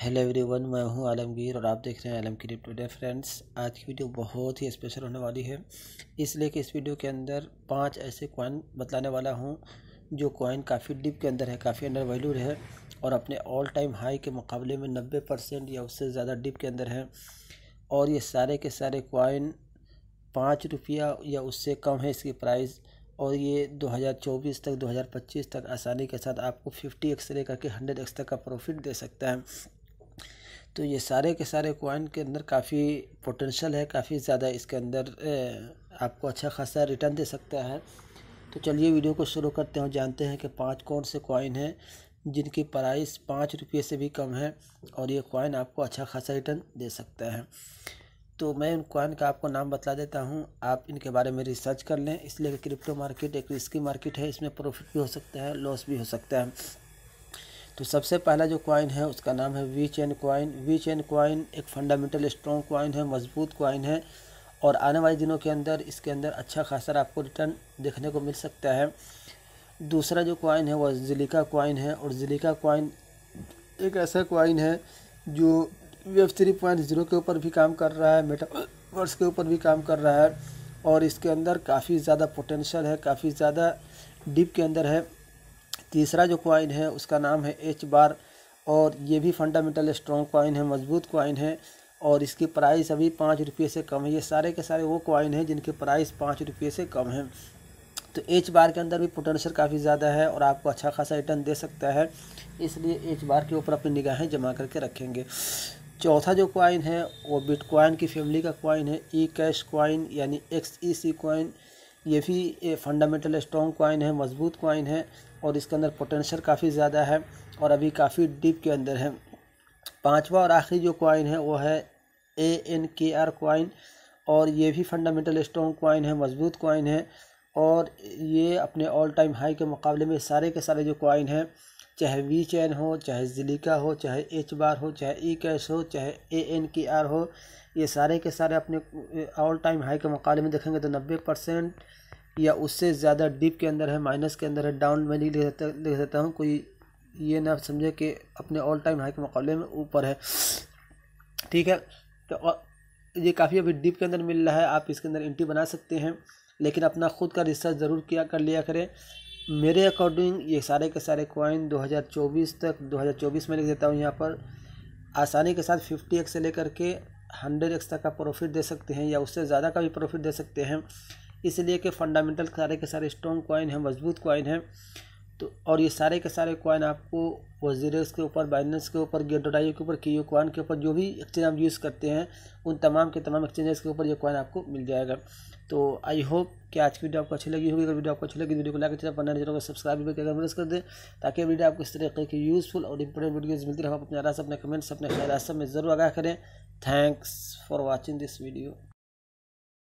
hello everyone मैं हूं आलमगीर और आप देख रहे हैं आलम की टुडे फ्रेंड्स आज की वीडियो बहुत ही स्पेशल होने वाली है इसलिए कि इस वीडियो के अंदर पांच ऐसे कॉइन बतलाने वाला हूं जो कॉइन काफ़ी डिप के अंदर है काफ़ी अंडर वैल्यूड है और अपने ऑल टाइम हाई के मुकाबले में नब्बे परसेंट या उससे ज़्यादा डिप के अंदर है और ये सारे के सारे कॉइन पाँच रुपया या उससे कम है इसकी प्राइस और ये 2024 तक 2025 तक आसानी के साथ आपको 50 एक्स से लेकर के 100 एक्स तक का प्रॉफिट दे सकता है तो ये सारे के सारे कॉइन के अंदर काफ़ी पोटेंशल है काफ़ी ज़्यादा इसके अंदर आपको अच्छा खासा रिटर्न दे सकता है तो चलिए वीडियो को शुरू करते हैं जानते हैं कि पांच कौन से कॉइन हैं जिनकी प्राइस पाँच रुपये से भी कम है और ये कॉइन आपको अच्छा खासा रिटर्न दे सकता है तो मैं उन कॉइन का आपको नाम बता देता हूँ आप इनके बारे में रिसर्च कर लें इसलिए क्रिप्टो मार्केट एक रिस्की मार्केट है इसमें प्रॉफिट भी हो सकता है लॉस भी हो सकता है तो सबसे पहला जो क्वाइन है उसका नाम है V chain coin V chain coin एक फंडामेंटल स्ट्रॉन्ग क्वाइन है मजबूत क्वाइन है और आने वाले दिनों के अंदर इसके अंदर अच्छा खासा आपको रिटर्न देखने को मिल सकता है दूसरा जो कॉइन है वह जिलिका क्वाइन है और जिलिका क्वाइन एक ऐसा क्वाइन है जो वेब थ्री पॉइंट ज़ीरो के ऊपर भी काम कर रहा है मेटावर्स के ऊपर भी काम कर रहा है और इसके अंदर काफ़ी ज़्यादा पोटेंशल है काफ़ी ज़्यादा डीप के अंदर है तीसरा जो कॉइन है उसका नाम है एच बार और ये भी फंडामेंटल स्ट्रॉन्ग कॉइन है मजबूत कॉइन है और इसकी प्राइस अभी पाँच रुपये से कम है ये सारे के सारे वो कॉइन हैं जिनके प्राइस पाँच रुपये से कम है तो एच बार के अंदर भी पोटेंशियल काफ़ी ज़्यादा है और आपको अच्छा खासा रिटर्न दे सकता है इसलिए एच बार के ऊपर अपनी निगाहें जमा करके रखेंगे चौथा जो कॉइन है वो बिटकॉइन की फैमिली का कॉइन है ई कैश कॉइन यानी एक्स ई सी कॉइन ये भी फंडामेंटल स्ट्रॉन्ग कोइन है मजबूत कोइन है और इसके अंदर पोटेंशियल काफ़ी ज़्यादा है और अभी काफ़ी डीप के अंदर है पांचवा और आखिरी जो कॉइन है वो है A N K R coin और ये भी फंडामेंटल स्ट्रॉन्ग कोइन है मजबूत कोइन है और ये अपने ऑल टाइम हाई के मुकाबले में सारे के सारे जो कॉइन हैं चाहे वी चैन हो चाहे जिलिका हो चाहे एच बार हो चाहे ई e कैश हो चाहे ए एन के आर हो ये सारे के सारे अपने ऑल टाइम हाई के मुकाबले में देखेंगे तो नब्बे परसेंट या उससे ज़्यादा डीप के अंदर है माइनस के अंदर है डाउन में नहीं ले सकता लिख देता हूँ कोई ये ना समझे कि अपने ऑल टाइम हाई के मुकाबले में ऊपर है ठीक है तो ये काफ़ी अभी डीप के अंदर मिल रहा है आप इसके अंदर एंट्री बना सकते हैं लेकिन अपना खुद का रिसर्च ज़रूर किया कर लिया करें मेरे अकॉर्डिंग ये सारे के सारे कॉइन 2024 तक 2024 में लिख देता हूँ यहाँ पर आसानी के साथ 50x से लेकर के 100x तक का प्रॉफिट दे सकते हैं या उससे ज़्यादा का भी प्रॉफिट दे सकते हैं इसलिए कि फंडामेंटल सारे के सारे स्ट्रॉन्ग कॉइन हैं मजबूत कॉइन हैं तो और ये सारे के सारे कॉइन आपको वजीरस के ऊपर बाइनेंस के ऊपर गेटोडाइयो के ऊपर की कॉइन के ऊपर जो भी एक्सचेंज आप यूज़ करते हैं उन तमाम के तमाम एक्सचेंजेस के ऊपर ये कॉइन आपको मिल जाएगा तो आई होप कि आज की वीडियो आपको अच्छी लगी होगी अगर वीडियो आपको अच्छी लगी वीडियो को लाइक चैनल पर चैनल को सब्सक्राइब भी करके प्रेस कर दें ताकि वीडियो आपको इस तरीके की यूज़फुल और इंपॉर्टेंट वीडियोज़ मिलती रहे आप अपने आराम से अपने कमेंट्स अपने ख्याल में ज़रूर आगा करें thanks for watching this video